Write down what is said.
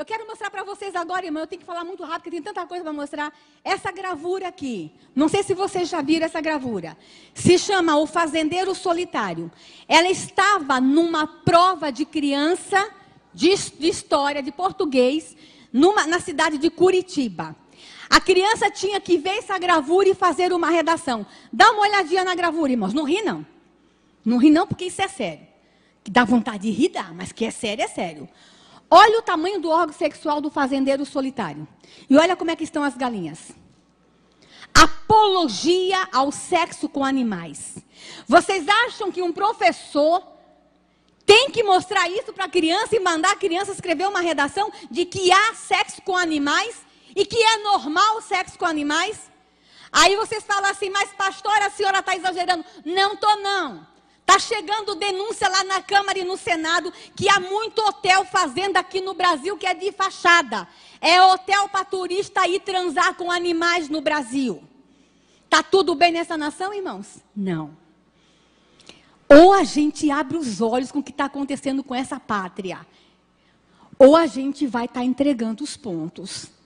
Eu quero mostrar para vocês agora, irmão. Eu tenho que falar muito rápido, porque tem tanta coisa para mostrar. Essa gravura aqui. Não sei se vocês já viram essa gravura. Se chama O Fazendeiro Solitário. Ela estava numa prova de criança de, de história, de português, numa, na cidade de Curitiba. A criança tinha que ver essa gravura e fazer uma redação. Dá uma olhadinha na gravura, irmãos. Não ri, não. Não ri, não, porque isso é sério. Que dá vontade de rir, dá, mas que é sério, é sério. Olha o tamanho do órgão sexual do fazendeiro solitário. E olha como é que estão as galinhas. Apologia ao sexo com animais. Vocês acham que um professor tem que mostrar isso para a criança e mandar a criança escrever uma redação de que há sexo com animais e que é normal o sexo com animais? Aí vocês falam assim, mas pastora, a senhora está exagerando. Não estou não. Está chegando denúncia lá na Câmara e no Senado que há muito hotel fazenda aqui no Brasil que é de fachada. É hotel para turista ir transar com animais no Brasil. Está tudo bem nessa nação, irmãos? Não. Ou a gente abre os olhos com o que está acontecendo com essa pátria, ou a gente vai estar tá entregando os pontos.